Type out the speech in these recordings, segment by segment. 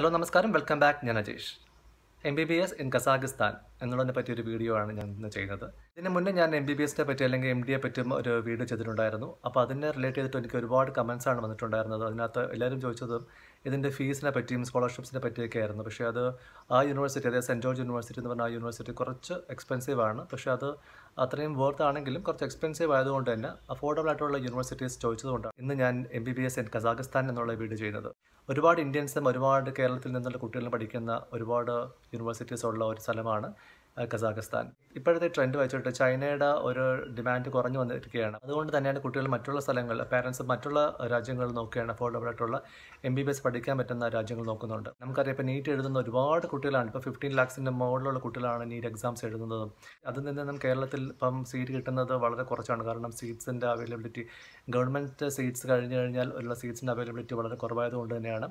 Hello നമസ്കാരം welcome back ഞാൻ Ajesh M B B S in Kazakhstan എന്നുള്ളതിനെ പറ്റി ഒരു വീഡിയോ ആണ് ഞാൻ ഇന്ന് ചെയ്യുന്നത് ഇതിന് മുന്നേ ഞാൻ എം ബി ബി എസിനെ പറ്റി അല്ലെങ്കിൽ എം ഡിയെ പറ്റിയും ഒരു വീഡിയോ ചെയ്തിട്ടുണ്ടായിരുന്നു അപ്പോൾ അതിനെ റിലേറ്റ് ചെയ്തിട്ട് എനിക്ക് ഒരുപാട് കമൻസാണ് ആണ് വന്നിട്ടുണ്ടായിരുന്നത് അതിനകത്ത് എല്ലാവരും ചോദിച്ചതും ഇതിൻ്റെ ഫീസിനെ പറ്റിയും സ്കോളർഷിപ്സിനെ പറ്റിയൊക്കെ ആയിരുന്നു പക്ഷേ അത് ആ യൂണിവേഴ്സിറ്റി അതായത് സെൻറ്റ് ജോർജ് യൂണിവേഴ്സിറ്റി എന്ന് പറഞ്ഞ ആ യൂണിവേഴ്സിറ്റി കുറച്ച് എക്സ്പെൻസീവ് ആണ് പക്ഷേ അത് അത്രയും വർത്ത് ആണെങ്കിലും കുറച്ച് എക്സ്പെൻസീവ് ആയതുകൊണ്ട് തന്നെ അഫോർഡബിൾ ആയിട്ടുള്ള യൂണിവേഴ്സിറ്റീസ് ചോദിച്ചതുകൊണ്ടാണ് ഇന്ന് ഞാൻ M B B S in Kazakhstan എന്നുള്ള വീട് ചെയ്യുന്നത് ഒരുപാട് ഇന്ത്യൻസും ഒരുപാട് കേരളത്തിൽ നിന്നുള്ള കുട്ടികളും പഠിക്കുന്ന ഒരുപാട് യൂണിവേഴ്സിറ്റീസ് ഉള്ള ഒരു സ്ഥലമാണ് കസാഖസ്ഥാൻ ഇപ്പോഴത്തെ ട്രെൻഡ് വെച്ചിട്ട് ചൈനയുടെ ഒരു ഡിമാൻഡ് കുറഞ്ഞു വന്നിരിക്കുകയാണ് അതുകൊണ്ട് തന്നെയാണ് കുട്ടികൾ മറ്റുള്ള സ്ഥലങ്ങൾ പാരൻസ് മറ്റുള്ള രാജ്യങ്ങൾ നോക്കുകയാണ് അഫോർഡബിൾ ആയിട്ടുള്ള എം ബി ബി എസ് പഠിക്കാൻ പറ്റുന്ന രാജ്യങ്ങൾ നോക്കുന്നുണ്ട് നമുക്കറിയാം ഇപ്പോൾ നീറ്റ് എഴുതുന്ന ഒരുപാട് കുട്ടികളാണ് ഇപ്പോൾ ഫിഫ്റ്റീൻ ലാക്സിൻ്റെ മുകളിലുള്ള കുട്ടികളാണ് നീറ്റ് എക്സാംസ് എഴുതുന്നതും അതിൽ നിന്ന് നമ്മൾ കേരളത്തിൽ ഇപ്പം സീറ്റ് കിട്ടുന്നത് വളരെ കുറച്ചാണ് കാരണം സീറ്റ്സിൻ്റെ അവൈലബിലിറ്റി ഗവൺമെൻറ് സീറ്റ്സ് കഴിഞ്ഞു കഴിഞ്ഞാൽ ഉള്ള സീറ്റ്സിൻ്റെ അവൈലബിലിറ്റി വളരെ കുറവായതുകൊണ്ട് തന്നെയാണ്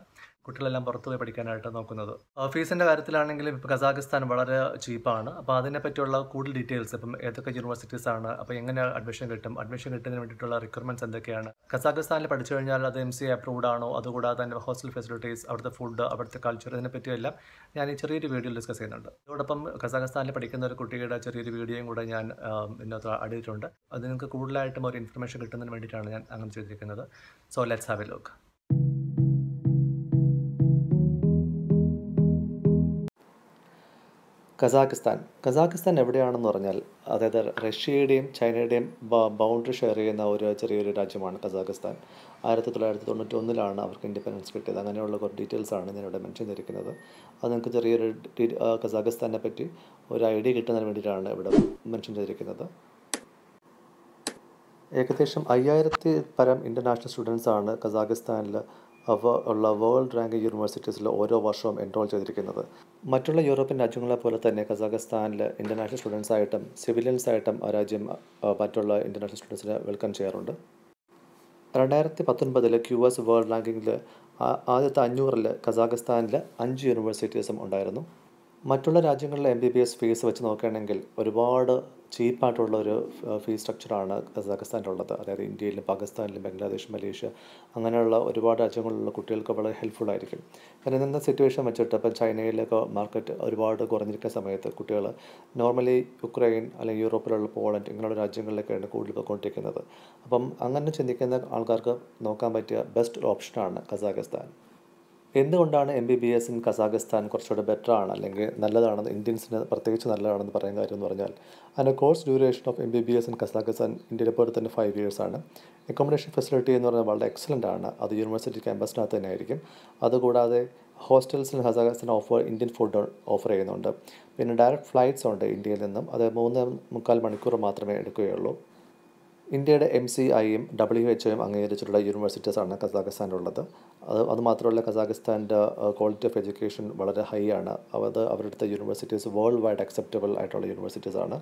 കുട്ടികളെല്ലാം പുറത്തുപോയി പഠിക്കാനായിട്ട് നോക്കുന്നത് ഫീസിൻ്റെ കാര്യത്തിലാണെങ്കിലും ഇപ്പോൾ കസാഖിസ്ഥാൻ വളരെ ചീപ്പാണ് ആണ് അപ്പോൾ അതിനെപ്പറ്റിയുള്ള കൂടുതൽ ഡീറ്റെയിൽസ് ഇപ്പം ഏതൊക്കെ യൂണിവേഴ്സിറ്റീസ് ആണ് അപ്പോൾ എങ്ങനെ അഡ്മിഷൻ കിട്ടും അഡ്മിഷൻ കിട്ടുന്നതിന് വേണ്ടിയിട്ടുള്ള റിക്വയർമെൻറ്റ്സ് എന്തൊക്കെയാണ് കസാഖിസ്ഥാനിൽ പഠിച്ചു കഴിഞ്ഞാൽ അത് എം സി അപ്രൂവ്ഡ് ആണോ അതുകൂടാതെ തന്നെ ഹോസ്റ്റൽ ഫെസിലിറ്റീസ് അവിടുത്തെ ഫുഡ് അവിടുത്തെ കൾച്ചർ ഇതിനെപ്പറ്റിയെല്ലാം ഞാൻ ഈ ചെറിയൊരു വീഡിയോ ഡിസ്കസ് ചെയ്യുന്നുണ്ട് അതോടൊപ്പം കസാഖിസ്ഥാനിൽ പഠിക്കുന്ന ഒരു കുട്ടിയുടെ ചെറിയൊരു വീഡിയോയും കൂടെ ഞാൻ ഇതിനകത്ത് അടിയിട്ടുണ്ട് അത് നിങ്ങൾക്ക് കൂടുതലായിട്ടും ഒരു ഇൻഫർമേഷൻ കിട്ടുന്നതിന് വേണ്ടിയിട്ടാണ് ഞാൻ അങ്ങനെ ചെയ്തിരിക്കുന്നത് so let's have a look Kazakhstan Kazakhstan എവിടെയാണെന്ന് പറഞ്ഞാൽ അതായത് റഷ്യയുടെയും ചൈനയുടെയും ബൗണ്ടറി ഷെയർ ചെയ്യുന്ന ഒരു ചെറിയൊരു രാജ്യമാണ് കസാഖിസ്ഥാൻ ആയിരത്തി തൊള്ളായിരത്തി തൊണ്ണൂറ്റി ഒന്നിലാണ് അവർക്ക് ഇൻഡിപെൻഡൻസ് കിട്ടിയത് അങ്ങനെയുള്ള കുറച്ച് ഡീറ്റെയിൽസാണ് ഞാനിവിടെ മെൻഷൻ ചെയ്തിരിക്കുന്നത് അത് നിങ്ങൾക്ക് ചെറിയൊരു കസാഖിസ്ഥാനെ പറ്റി ഒരു ഐഡിയ കിട്ടുന്നതിന് വേണ്ടിയിട്ടാണ് ഇവിടെ മെൻഷൻ ചെയ്തിരിക്കുന്നത് ഏകദേശം അയ്യായിരത്തി പരം ഇൻ്റർനാഷണൽ സ്റ്റുഡൻസാണ് കസാഖിസ്ഥാനിൽ ഉള്ള വേൾഡ് റാങ്ക് യൂണിവേഴ്സിറ്റീസിൽ ഓരോ വർഷവും എൻറോൾ ചെയ്തിരിക്കുന്നത് മറ്റുള്ള യൂറോപ്യൻ രാജ്യങ്ങളെ പോലെ തന്നെ കസാഖസ്ഥാനിൽ ഇൻ്റർനാഷണൽ സ്റ്റുഡൻസ് ആയിട്ടും സിവിലിയൻസ് ആയിട്ടും ആ രാജ്യം മറ്റുള്ള ഇൻ്റർനാഷണൽ സ്റ്റുഡൻസിനെ വെൽക്കം ചെയ്യാറുണ്ട് രണ്ടായിരത്തി പത്തൊൻപതിൽ ക്യു എസ് വേൾഡ് റാങ്കിങ്ങിൽ ആദ്യത്തെ അഞ്ഞൂറിൽ കസാഖസ്ഥാനിൽ അഞ്ച് യൂണിവേഴ്സിറ്റീസും ഉണ്ടായിരുന്നു മറ്റുള്ള രാജ്യങ്ങളിലെ M B B S fees വെച്ച് നോക്കുകയാണെങ്കിൽ ഒരുപാട് ചീപ്പായിട്ടുള്ള ഒരു ഫീസ് സ്ട്രക്ചറാണ് കസാഖിസ്ഥാനിലുള്ളത് അതായത് ഇന്ത്യയിലും പാകിസ്ഥാനിലും ബംഗ്ലാദേശ് മലേഷ്യ അങ്ങനെയുള്ള ഒരുപാട് രാജ്യങ്ങളിലുള്ള കുട്ടികൾക്ക് വളരെ ഹെൽപ്ഫുൾ ആയിരിക്കും കാരണം ഇന്നത്തെ സിറ്റുവേഷൻ വെച്ചിട്ട് ഇപ്പം ചൈനയിലൊക്കെ മാർക്കറ്റ് ഒരുപാട് കുറഞ്ഞിരിക്കുന്ന സമയത്ത് കുട്ടികൾ നോർമലി യുക്രൈൻ അല്ലെങ്കിൽ യൂറോപ്പിലുള്ള പോളണ്ട് ഇങ്ങനെയുള്ള രാജ്യങ്ങളിലേക്കാണ് കൂടുതൽ പോയിക്കൊണ്ടിരിക്കുന്നത് അപ്പം അങ്ങനെ ചിന്തിക്കുന്ന ആൾക്കാർക്ക് നോക്കാൻ പറ്റിയ ബെസ്റ്റ് ഓപ്ഷനാണ് കസാഖിസ്ഥാൻ എന്തുകൊണ്ടാണ് M B B S in Kazakhstan കുറച്ചുകൂടെ ബെറ്റർ ആണ് അല്ലെങ്കിൽ നല്ലതാണെന്ന് ഇന്ത്യൻസിന് പ്രത്യേകിച്ച് നല്ലതാണെന്ന് പറയുന്ന കാര്യം എന്ന് പറഞ്ഞാൽ അതിൻ്റെ course duration of M B B S in Kazakhstan ഇന്ത്യയിലെ പോലെ തന്നെ ഫൈവ് ഇയേഴ്സാണ് അക്കോമഡേഷൻ ഫെസിലിറ്റി എന്ന് പറഞ്ഞാൽ വളരെ എക്സലൻ്റ് ആണ് അത് യൂണിവേഴ്സിറ്റി ക്യാമ്പസിനകത്ത് തന്നെ ആയിരിക്കും അതുകൂടാതെ ഹോസ്റ്റൽസിൽ Kazakhstan offer Indian food offer ചെയ്യുന്നുണ്ട് പിന്നെ ഡയറക്റ്റ് ഫ്ലൈറ്റ്സ് ഉണ്ട് ഇന്ത്യയിൽ നിന്നും അത് മൂന്ന് മുക്കാൽ മണിക്കൂർ മാത്രമേ എടുക്കുകയുള്ളൂ ഇന്ത്യയുടെ എം സി ഐയും ഡബ്ല്യു എച്ച് ഒയും അംഗീകരിച്ചിട്ടുള്ള യൂണിവേഴ്സിറ്റീസാണ് കസാഖസ്ഥാനുള്ളത് അത് അതുമാത്രമല്ല കസാഖിസ്ഥാൻ്റെ ക്വാളിറ്റി ഓഫ് എഡ്യൂക്കേഷൻ വളരെ ഹൈ ആണ് അത് അവരുടെ യൂണിവേഴ്സിറ്റീസ് വേൾഡ് വൈഡ് അക്സെപ്റ്റബിൾ ആയിട്ടുള്ള യൂണിവേഴ്സിറ്റീസാണ്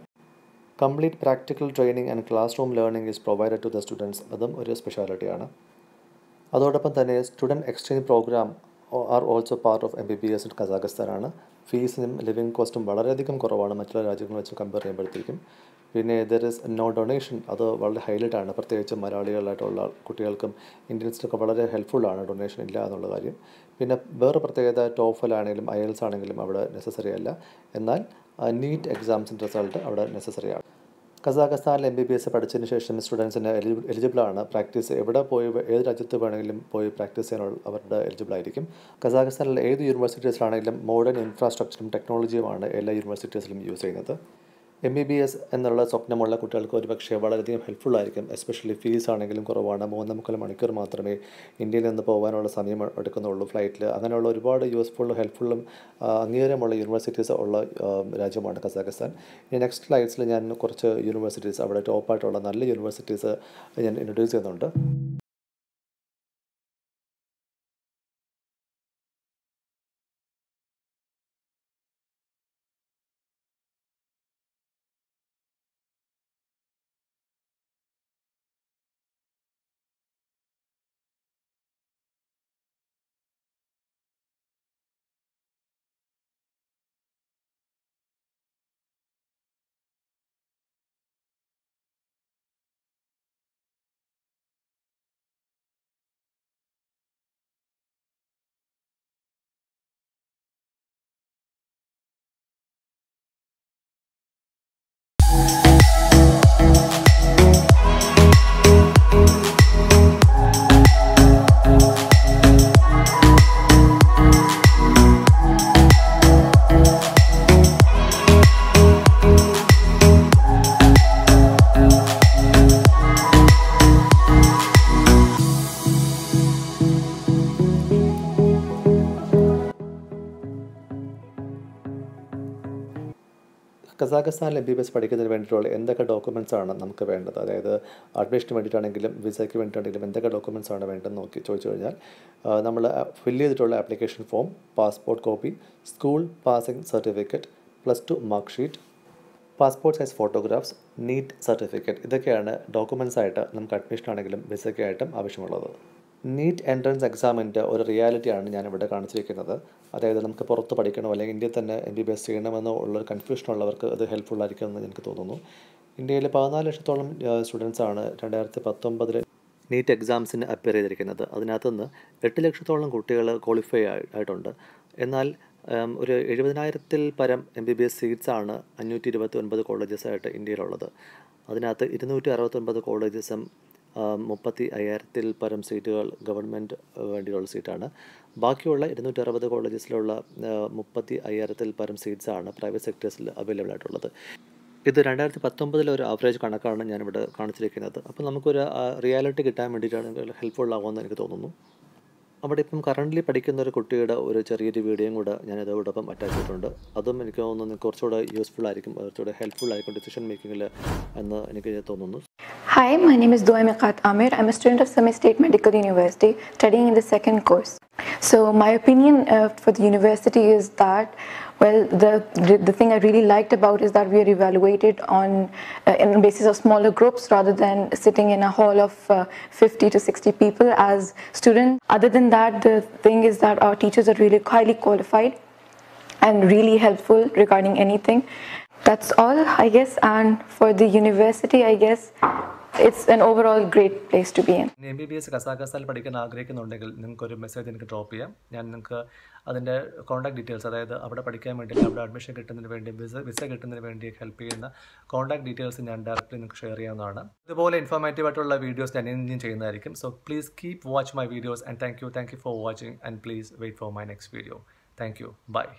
complete practical training and classroom learning is provided to the students അതും ഒരു സ്പെഷ്യാലിറ്റിയാണ് അതോടൊപ്പം തന്നെ student exchange program are also part of M B B S in കസാഖസ്ഥാനാണ് ഫീസിനും ലിവിങ് കോസ്റ്റും വളരെയധികം കുറവാണ് മറ്റുള്ള രാജ്യങ്ങൾ വെച്ച് കമ്പയർ ചെയ്യുമ്പോഴത്തേക്കും പിന്നെ ദർ ഇസ് നോ ഡൊണേഷൻ അത് വളരെ ഹൈലൈറ്റാണ് പ്രത്യേകിച്ച് മലയാളികളായിട്ടുള്ള കുട്ടികൾക്കും ഇന്ത്യൻസിനൊക്കെ വളരെ ഹെൽപ്ഫുള്ളാണ് ഡൊണേഷൻ ഇല്ല എന്നുള്ള കാര്യം പിന്നെ വേറെ പ്രത്യേകത ടോഫൽ ആണെങ്കിലും അയൽസ് e ആണെങ്കിലും അവിടെ നെസസറി അല്ല എന്നാൽ നീറ്റ് എക്സാംസിൻ്റെ റിസൾട്ട് അവിടെ നെസസറി ആണ് കസാഖസ്ഥാനിൽ എം ബി ബി എസ് പഠിച്ചതിന് ശേഷം സ്റ്റുഡൻസിന് എലിജിബിളാണ് പ്രാക്ടീസ് എവിടെ പോയി ഏത് രാജ്യത്ത് വേണമെങ്കിലും പോയി പ്രാക്ടീസ് ചെയ്യാനുള്ള അവരുടെ എലിജിബിൾ ആയിരിക്കും കസാഖസ്ഥാനിൽ ഏത് യൂണിവേഴ്സിറ്റീസിലാണെങ്കിലും മോഡേൺ ഇൻഫ്രാസ്ട്രക്ചറും ടെക്നോളജിയുമാണ് എല്ലാ യൂണിവേഴ്സിറ്റീസിലും യൂസ് ചെയ്യുന്നത് എം ബി ബി എസ് എന്നുള്ള സ്വപ്നമുള്ള കുട്ടികൾക്ക് ഒരുപക്ഷെ വളരെയധികം ഹെൽപ്ഫുൾ ആയിരിക്കും എസ്പെഷ്യലി ഫീസ് ആണെങ്കിലും കുറവാണ് മൂന്ന് മുക്കാൽ മണിക്കൂർ മാത്രമേ ഇന്ത്യയിൽ നിന്ന് പോകാനുള്ള സമയം എടുക്കുന്നുള്ളൂ ഫ്ലൈറ്റിൽ അങ്ങനെയുള്ള ഒരുപാട് യൂസ്ഫുള്ളും ഹെൽപ്ഫുള്ളും അംഗീകാരമുള്ള യൂണിവേഴ്സിറ്റീസ് ഉള്ള രാജ്യമാണ് കസാഖിസ്ഥാൻ ഈ നെക്സ്റ്റ് സ്ലൈഡ്സിൽ ഞാൻ കുറച്ച് യൂണിവേഴ്സിറ്റീസ് അവിടെ ടോപ്പായിട്ടുള്ള നല്ല യൂണിവേഴ്സിറ്റീസ് ഞാൻ ഇൻട്രൊഡ്യൂസ് ചെയ്യുന്നുണ്ട് കസാഖസ്ഥാനിൽ എം ബി ബി എസ് പഠിക്കുന്നതിന് വേണ്ടിയിട്ടുള്ള എന്തൊക്കെ ഡോക്യുമെൻസ് ആണ് നമുക്ക് വേണ്ടത് അതായത് അഡ്മിഷന് വേണ്ടിയിട്ടാണെങ്കിലും വിസയ്ക്ക് വേണ്ടിയിട്ടാണെങ്കിലും എന്തൊക്കെ ഡോക്യുമെൻസ് ആണ് വേണ്ടതെന്ന് നോക്കി ചോദിച്ചു കഴിഞ്ഞാൽ നമ്മൾ ഫില്ല് ചെയ്തിട്ടുള്ള application form passport copy school passing certificate plus two mark sheet passport size photographs NEET certificate ഇതൊക്കെയാണ് ഡോക്യുമെൻസ് ആയിട്ട് നമുക്ക് അഡ്മിഷനാണെങ്കിലും വിസയ്ക്കായിട്ടും ആവശ്യമുള്ളത് നീറ്റ് എൻട്രൻസ് എക്സാമിൻ്റെ ഒരു റിയാലിറ്റിയാണ് ഞാനിവിടെ കാണിച്ചിരിക്കുന്നത് അതായത് നമുക്ക് പുറത്ത് പഠിക്കണോ അല്ലെങ്കിൽ ഇന്ത്യയിൽ തന്നെ എം ബി ബി എസ് ചെയ്യണമെന്നോ ഉള്ളൊരു കൺഫ്യൂഷൻ ഉള്ളവർക്ക് അത് ഹെൽപ്ഫുൾ ആയിരിക്കും എന്ന് എനിക്ക് തോന്നുന്നു ഇന്ത്യയിൽ പതിനാല് ലക്ഷത്തോളം സ്റ്റുഡൻസാണ് രണ്ടായിരത്തി പത്തൊമ്പതിൽ നീറ്റ് എക്സാംസിന് അപ്പിയർ ചെയ്തിരിക്കുന്നത് അതിനകത്തുനിന്ന് എട്ട് ലക്ഷത്തോളം കുട്ടികൾ ക്വാളിഫൈ ആയിട്ടുണ്ട് എന്നാൽ ഒരു എഴുപതിനായിരത്തിൽ പരം എം ബി ബി എസ് സീറ്റ്സാണ് അഞ്ഞൂറ്റി ഇരുപത്തി ഒൻപത് കോളേജസായിട്ട് ഇന്ത്യയിലുള്ളത് അതിനകത്ത് ഇരുന്നൂറ്റി അറുപത്തൊൻപത് കോളേജസും മുപ്പത്തി അയ്യായിരത്തിൽ പരം സീറ്റുകൾ ഗവൺമെൻറ് വേണ്ടിയുള്ള സീറ്റാണ് ബാക്കിയുള്ള ഇരുന്നൂറ്റി അറുപത് കോളേജസിലുള്ള മുപ്പത്തി അയ്യായിരത്തിൽ പരം സീറ്റ്സാണ് പ്രൈവറ്റ് സെക്ടേഴ്സിൽ അവൈലബിൾ ആയിട്ടുള്ളത് ഇത് രണ്ടായിരത്തി പത്തൊമ്പതിലെ ഒരു ആവറേജ് കണക്കാണ് ഞാനിവിടെ കാണിച്ചിരിക്കുന്നത് അപ്പോൾ നമുക്കൊരു റിയാലിറ്റി കിട്ടാൻ വേണ്ടിയിട്ടാണ് ഹെൽപ്ഫുൾ ആകുമെന്ന് എനിക്ക് തോന്നുന്നു അവിടെ ഇപ്പം കറൻ്റ്ലി പഠിക്കുന്ന ഒരു കുട്ടിയുടെ ഒരു ചെറിയൊരു വീഡിയോയും കൂടെ ഞാൻ ഇതോടൊപ്പം അറ്റാച്ച് ചെയ്തിട്ടുണ്ട് അതും എനിക്ക് തോന്നുന്നു കുറച്ചുകൂടെ യൂസ്ഫുൾ ആയിരിക്കും കുറച്ചുകൂടെ ഹെൽപ്ഫുൾ ആയിരിക്കും ഡിസിഷൻ മേക്കിങ്ങിൽ എന്ന് എനിക്ക് തോന്നുന്നു hi my name is Doya Mekkath Amir I'm a student of Semey state medical university studying in the second course So my opinion uh, for the university is that well, the the thing I really liked about is that we are evaluated on uh, in the basis of smaller groups rather than sitting in a hall of uh, 50 to 60 people as students. Other than that, the thing is that our teachers are really highly qualified and really helpful regarding anything. That's all, I guess. And for the university, I guess it's an overall great place to be an M B B S കസാഖസ്ഥാനിൽ പഠിക്കാൻ ആഗ്രഹിക്കുന്നുണ്ടെങ്കിൽ നിങ്ങൾക്ക് ഒരു message എനിക്ക് drop ചെയ്യാം ഞാൻ നിങ്ങൾക്ക് അതിൻ്റെ കോൺടാക്ട് ഡീറ്റെയിൽസ് അതായത് അവിടെ പഠിക്കാൻ വേണ്ടി അവിടെ അഡ്മിഷൻ കിട്ടുന്നതിന് വേണ്ടി വിസ വിസ കിട്ടുന്നതിന് വേണ്ടി ഹെൽപ്പ് ചെയ്യുന്ന കോൺടാക്ട് ഡീറ്റെയിൽസ് ഞാൻ ഡയറക്റ്റ്ലി നിങ്ങൾക്ക് ഷെയർ ചെയ്യാവുന്നതാണ് ഇതുപോലെ ഇൻഫോർമേറ്റീവ് ആയിട്ടുള്ള വീഡിയോസ് ഞാൻ ഇനിയും ചെയ്യുന്നതായിരിക്കും so please keep watch my videos and thank you thank you for watching and please wait for my next video thank you by